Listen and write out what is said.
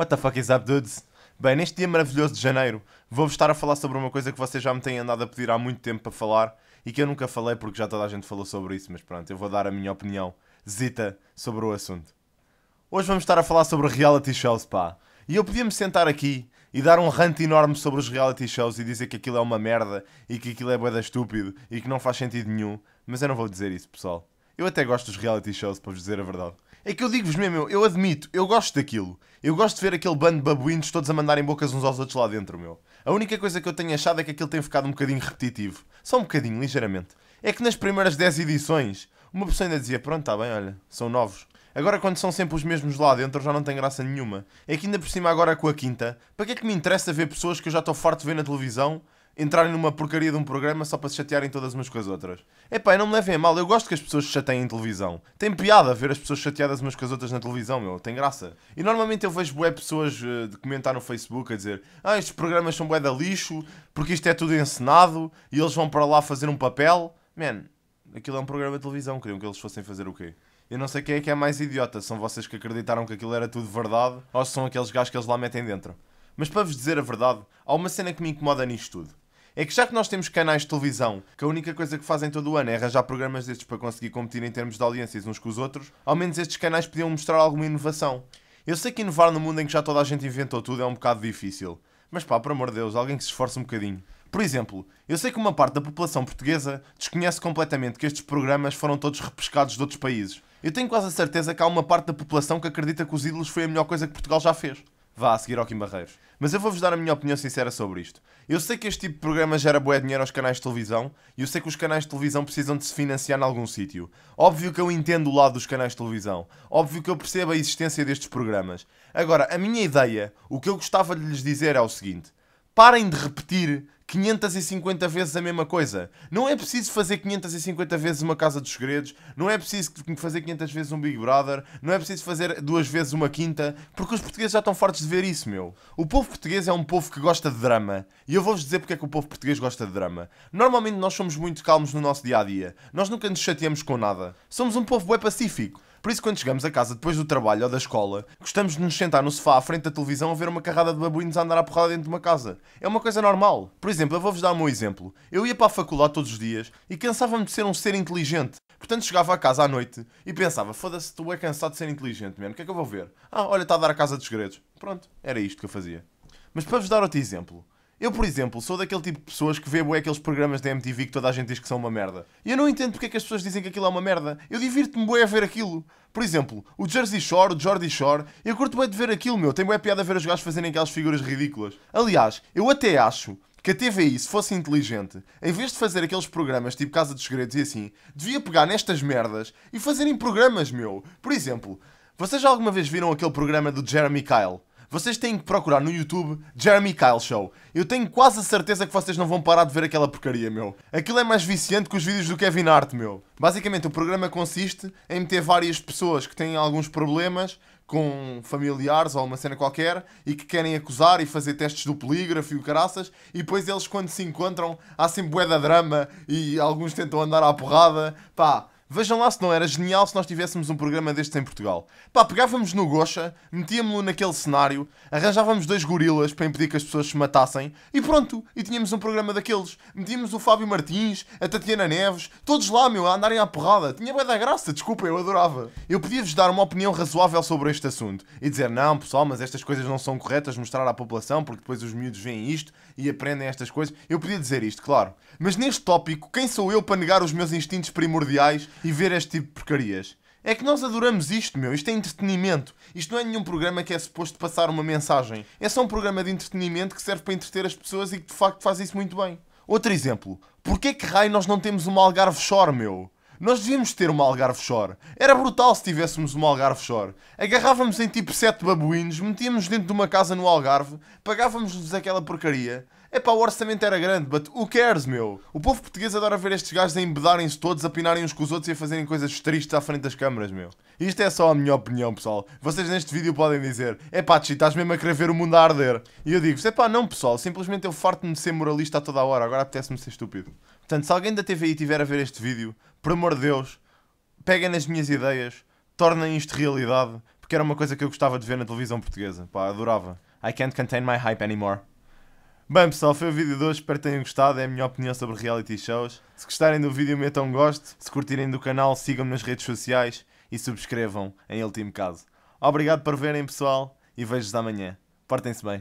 What the fuck is up, dudes? Bem, neste dia maravilhoso de janeiro, vou-vos estar a falar sobre uma coisa que vocês já me têm andado a pedir há muito tempo para falar e que eu nunca falei porque já toda a gente falou sobre isso, mas pronto, eu vou dar a minha opinião zita sobre o assunto. Hoje vamos estar a falar sobre reality shows, pá. E eu podia-me sentar aqui e dar um rant enorme sobre os reality shows e dizer que aquilo é uma merda e que aquilo é boeda estúpido e que não faz sentido nenhum, mas eu não vou dizer isso, pessoal. Eu até gosto dos reality shows, para vos dizer a verdade. É que eu digo-vos mesmo, eu admito, eu gosto daquilo. Eu gosto de ver aquele bando de babuínos todos a mandarem bocas uns aos outros lá dentro, meu. A única coisa que eu tenho achado é que aquilo tem ficado um bocadinho repetitivo. Só um bocadinho, ligeiramente. É que nas primeiras 10 edições, uma pessoa ainda dizia, pronto, está bem, olha, são novos. Agora quando são sempre os mesmos lá dentro já não tem graça nenhuma. É que ainda por cima agora com a quinta, para que é que me interessa ver pessoas que eu já estou farto de ver na televisão entrarem numa porcaria de um programa só para se chatearem todas umas com as outras. Epá, não me levem a mal, eu gosto que as pessoas se chateiem em televisão. Tem piada ver as pessoas chateadas umas com as outras na televisão, meu, tem graça. E normalmente eu vejo bué pessoas uh, de comentar no Facebook a dizer Ah, estes programas são bué da lixo, porque isto é tudo encenado, e eles vão para lá fazer um papel. Man, aquilo é um programa de televisão, queriam que eles fossem fazer o quê? Eu não sei quem é que é mais idiota, são vocês que acreditaram que aquilo era tudo verdade, ou são aqueles gajos que eles lá metem dentro. Mas para vos dizer a verdade, há uma cena que me incomoda nisto tudo é que já que nós temos canais de televisão que a única coisa que fazem todo o ano é arranjar programas destes para conseguir competir em termos de audiências uns com os outros, ao menos estes canais podiam mostrar alguma inovação. Eu sei que inovar no mundo em que já toda a gente inventou tudo é um bocado difícil, mas pá, por amor de Deus, alguém que se esforce um bocadinho. Por exemplo, eu sei que uma parte da população portuguesa desconhece completamente que estes programas foram todos repescados de outros países. Eu tenho quase a certeza que há uma parte da população que acredita que os ídolos foi a melhor coisa que Portugal já fez vá a seguir ao Kim Barreiros. Mas eu vou-vos dar a minha opinião sincera sobre isto. Eu sei que este tipo de programa gera bué dinheiro aos canais de televisão e eu sei que os canais de televisão precisam de se financiar em algum sítio. Óbvio que eu entendo o lado dos canais de televisão. Óbvio que eu percebo a existência destes programas. Agora, a minha ideia, o que eu gostava de lhes dizer é o seguinte. Parem de repetir 550 vezes a mesma coisa. Não é preciso fazer 550 vezes uma Casa dos Segredos, não é preciso fazer 500 vezes um Big Brother, não é preciso fazer duas vezes uma quinta, porque os portugueses já estão fortes de ver isso, meu. O povo português é um povo que gosta de drama. E eu vou-vos dizer porque é que o povo português gosta de drama. Normalmente nós somos muito calmos no nosso dia a dia. Nós nunca nos chateamos com nada. Somos um povo bem pacífico. Por isso, quando chegamos a casa depois do trabalho ou da escola, gostamos de nos sentar no sofá à frente da televisão a ver uma carrada de babuínos a andar à porrada dentro de uma casa. É uma coisa normal. Por exemplo, eu vou-vos dar um exemplo. Eu ia para a faculdade todos os dias e cansava-me de ser um ser inteligente. Portanto, chegava a casa à noite e pensava: foda-se, estou é cansado de ser inteligente, mano. O que é que eu vou ver? Ah, olha, está a dar a casa dos segredos. Pronto, era isto que eu fazia. Mas para vos dar outro exemplo, eu, por exemplo, sou daquele tipo de pessoas que vê bué aqueles programas da MTV que toda a gente diz que são uma merda. E eu não entendo porque é que as pessoas dizem que aquilo é uma merda. Eu divirto-me bué a ver aquilo. Por exemplo, o Jersey Shore, o Jordy Shore, eu curto bué de ver aquilo, meu. Tenho bué piada a ver os gajos fazerem aquelas figuras ridículas. Aliás, eu até acho que a TVI, se fosse inteligente, em vez de fazer aqueles programas tipo Casa dos Segredos e assim, devia pegar nestas merdas e fazerem programas, meu. Por exemplo, vocês já alguma vez viram aquele programa do Jeremy Kyle? Vocês têm que procurar no YouTube Jeremy Kyle Show. Eu tenho quase a certeza que vocês não vão parar de ver aquela porcaria, meu. Aquilo é mais viciante que os vídeos do Kevin Hart, meu. Basicamente, o programa consiste em meter várias pessoas que têm alguns problemas com familiares ou uma cena qualquer e que querem acusar e fazer testes do polígrafo e o caraças e depois eles quando se encontram há sempre bué da drama e alguns tentam andar à porrada. Pá, Vejam lá se não era genial se nós tivéssemos um programa destes em Portugal. Pá, pegávamos no Gocha, metíamos-lo naquele cenário, arranjávamos dois gorilas para impedir que as pessoas se matassem e pronto, e tínhamos um programa daqueles. Metíamos o Fábio Martins, a Tatiana Neves, todos lá, meu, a andarem à porrada. Tinha bué da graça, desculpa, eu adorava. Eu podia-vos dar uma opinião razoável sobre este assunto e dizer, não, pessoal, mas estas coisas não são corretas, mostrar à população, porque depois os miúdos veem isto e aprendem estas coisas. Eu podia dizer isto, claro. Mas neste tópico, quem sou eu para negar os meus instintos primordiais e ver este tipo de porcarias. É que nós adoramos isto, meu. Isto é entretenimento. Isto não é nenhum programa que é suposto passar uma mensagem. É só um programa de entretenimento que serve para entreter as pessoas e que de facto faz isso muito bem. Outro exemplo. Porquê que raio nós não temos uma Algarve Shore, meu? Nós devíamos ter uma Algarve Shore. Era brutal se tivéssemos uma Algarve Shore. Agarrávamos em tipo sete babuínos, metíamos dentro de uma casa no Algarve, pagávamos-lhes aquela porcaria, é pá, o orçamento era grande, but who cares, meu? O povo português adora ver estes gajos a embedarem-se todos, a pinarem uns com os outros e a fazerem coisas tristes à frente das câmaras, meu. Isto é só a minha opinião, pessoal. Vocês neste vídeo podem dizer, é pá, estás mesmo a querer ver o mundo a arder. E eu digo-vos, é pá, não, pessoal, simplesmente eu farto-me de ser moralista a toda a hora, agora apetece-me ser estúpido. Portanto, se alguém da TVI tiver a ver este vídeo, por amor de Deus, peguem nas minhas ideias, tornem isto realidade, porque era uma coisa que eu gostava de ver na televisão portuguesa. Pá, adorava. I can't contain my hype anymore. Bem pessoal, foi o vídeo de hoje, espero que tenham gostado, é a minha opinião sobre reality shows. Se gostarem do vídeo, metam um gosto, se curtirem do canal, sigam-me nas redes sociais e subscrevam, em último caso. Obrigado por verem pessoal e vejo-vos amanhã. Portem-se bem.